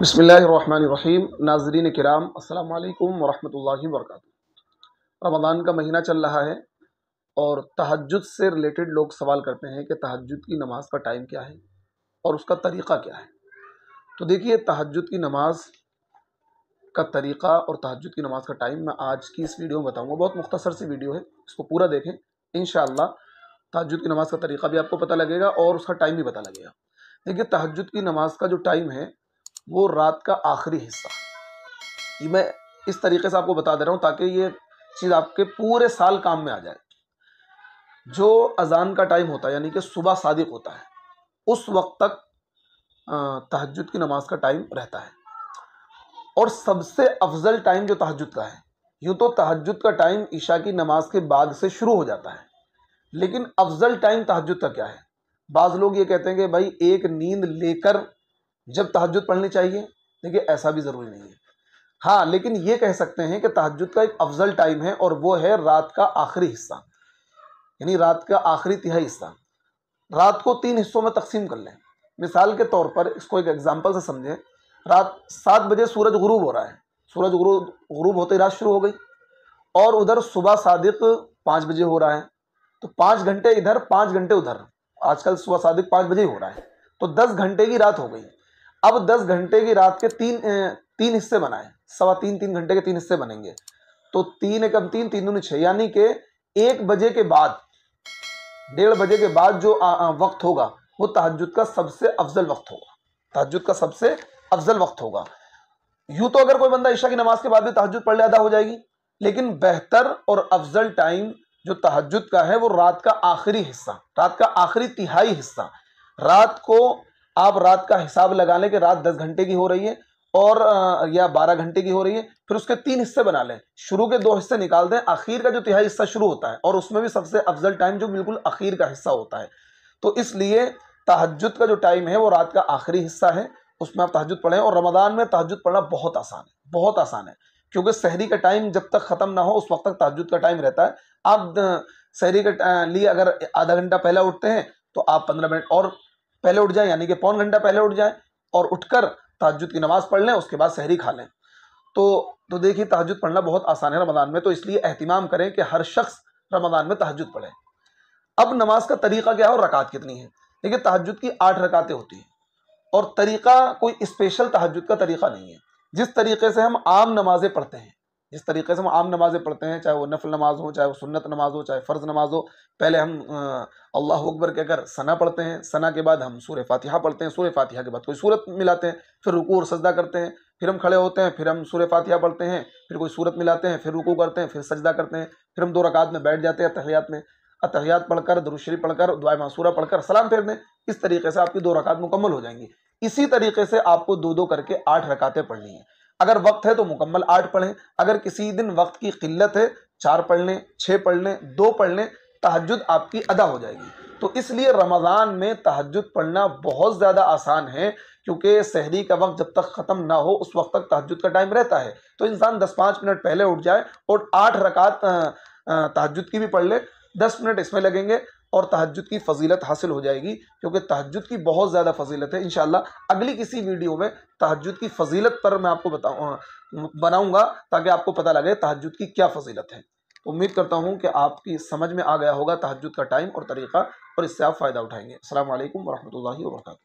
बसमीम नाजरीन कराम अल्लाम वरहमल वर्क रमदान का महीना चल रहा है और तहजद से रिलेटेड लोग सवाल करते हैं कि तहजद की नमाज का टाइम क्या है और उसका तरीक़ा क्या है तो देखिए तहजद की नमाज का तरीक़ा और तहजद की नमाज का टाइम मैं आज की इस वीडियो में बताऊँगा बहुत मुख्तसर सी वीडियो है इसको पूरा देखें इन तहजद की नमाज का तरीक़ा भी आपको पता लगेगा और उसका टाइम भी पता लगेगा देखिए तहजद की नमाज का जो टाइम है वो रात का आखिरी हिस्सा ये मैं इस तरीके से आपको बता दे रहा हूँ ताकि ये चीज़ आपके पूरे साल काम में आ जाए जो अजान का टाइम होता है यानी कि सुबह सादिक होता है उस वक्त तक तहजद की नमाज का टाइम रहता है और सबसे अफजल टाइम जो तहजद का है यूँ तो तहजद का टाइम ईशा की नमाज के बाद से शुरू हो जाता है लेकिन अफजल टाइम तहजद का क्या है बाज़ लोग ये कहते हैं कि भाई एक नींद लेकर जब तहजद पढ़नी चाहिए देखिए ऐसा भी ज़रूरी नहीं है हाँ लेकिन ये कह सकते हैं कि तहजद का एक अफजल टाइम है और वो है रात का आखिरी हिस्सा यानी रात का आखिरी तिहाई हिस्सा रात को तीन हिस्सों में तकसीम कर लें मिसाल के तौर पर इसको एक एग्ज़ाम्पल से समझें रात सात बजे सूरज गुरूब हो रहा है सूरज गुरूब गुरूब होते ही रात शुरू हो गई और उधर सुबह सादिक पाँच बजे हो रहा है तो पाँच घंटे इधर पाँच घंटे उधर आजकल सुबह सादिक पाँच बजे ही हो रहा है तो दस घंटे की रात हो गई अब दस घंटे की रात के तीन तीन हिस्से बनाए सवा तीन तीन घंटे के तीन हिस्से बनेंगे तो तीन एकम तीन तीन दून छह यानी के एक बजे के बाद डेढ़ बजे के बाद जो आ, आ, वक्त होगा वो तहजद का सबसे अफजल वक्त होगा तहजद का सबसे अफजल वक्त होगा यूं तो अगर कोई बंदा ईशा की नमाज के बाद भी तहजद पढ़ ले हो जाएगी लेकिन बेहतर और अफजल टाइम जो तहजद का है वो रात का आखिरी हिस्सा रात का आखिरी तिहाई हिस्सा रात को आप रात का हिसाब लगा लें कि रात दस घंटे की हो रही है और या बारह घंटे की हो रही है फिर उसके तीन हिस्से बना लें शुरू के दो हिस्से निकाल दें आखिर का जो तिहाई हिस्सा शुरू होता है और उसमें भी सबसे अफजल टाइम जो बिल्कुल आखिर का हिस्सा होता है तो इसलिए तहजद का जो टाइम है वो रात का आखिरी हिस्सा है उसमें आप तहजद पढ़ें और रमदान में तहजद पढ़ना बहुत आसान है बहुत आसान है क्योंकि शहरी का टाइम जब तक ख़त्म ना हो उस वक्त तक तहजद का टाइम रहता है आप शहरी के लिए अगर आधा घंटा पहले उठते हैं तो आप पंद्रह मिनट और पहले उठ जाए यानी कि पौन घंटा पहले उठ जाए और उठकर तहजद की नमाज़ पढ़ लें उसके बाद शहरी खा लें तो तो देखिए तहजद पढ़ना बहुत आसान है रमज़ान में तो इसलिए अहतमाम करें कि हर शख्स रमज़ान में तहजद पढ़े अब नमाज का तरीका क्या है और रकात कितनी है देखिए तहजद की आठ रकातें होती हैं और तरीका कोई स्पेशल तहजद का तरीका नहीं है जिस तरीके से हम आम नमाज़ें पढ़ते हैं जिस तरीके से हम आम नमाज़ें पढ़ते हैं चाहे वो नफल नमाज हो चाहे वो सुन्नत नमाज हो चाहे फ़र्ज़ नमाज हो पहले हम अल्लाह अकबर कहकर सना पढ़ते हैं सना के बाद हम सूर्य फातिहा पढ़ते हैं सूर फातिहा के बाद कोई सूरत मिलाते हैं फिर रुकू और सजदा करते हैं फिर हम खड़े होते हैं फिर हम सूर फातिहा पढ़ते हैं फिर कोई सूरत मिलाते हैं फिर रुकू करते हैं फिर सजदा करते हैं फिर हम दो रकात में बैठ जाते हैं तहयात में अतहयात पढ़कर पढ़ पढ़कर दुआ मासूरा पढ़कर सलाम फेर दें इस तरीके से आपकी दो रकात मुकम्मल हो जाएंगी इसी तरीके से आपको दो दो करके आठ रकातें पढ़नी हैं अगर वक्त है तो मुकम्मल आठ पढ़ें अगर किसी दिन वक्त की किल्लत है चार पढ़ लें छः पढ़ लें दो पढ़ लें तहजद आपकी अदा हो जाएगी तो इसलिए रमज़ान में तहजद पढ़ना बहुत ज़्यादा आसान है क्योंकि शहरी का वक्त जब तक ख़त्म ना हो उस वक्त तक तहजद का टाइम रहता है तो इंसान दस पाँच मिनट पहले उठ जाए और आठ रकात तहजद की भी पढ़ ले दस मिनट इसमें लगेंगे और तहजद की फजीलत हासिल हो जाएगी क्योंकि तहजद की बहुत ज़्यादा फजीलत है इन अगली किसी वीडियो में तहजद की फजीलत पर मैं आपको बताऊँ बनाऊँगा ताकि आपको पता लगे तहजद की क्या फजीलत है तो उम्मीद करता हूँ कि आपकी समझ में आ गया होगा तहजद का टाइम और तरीक़ा और इससे आप फ़ायदा उठाएंगे असल वरहमल वर्का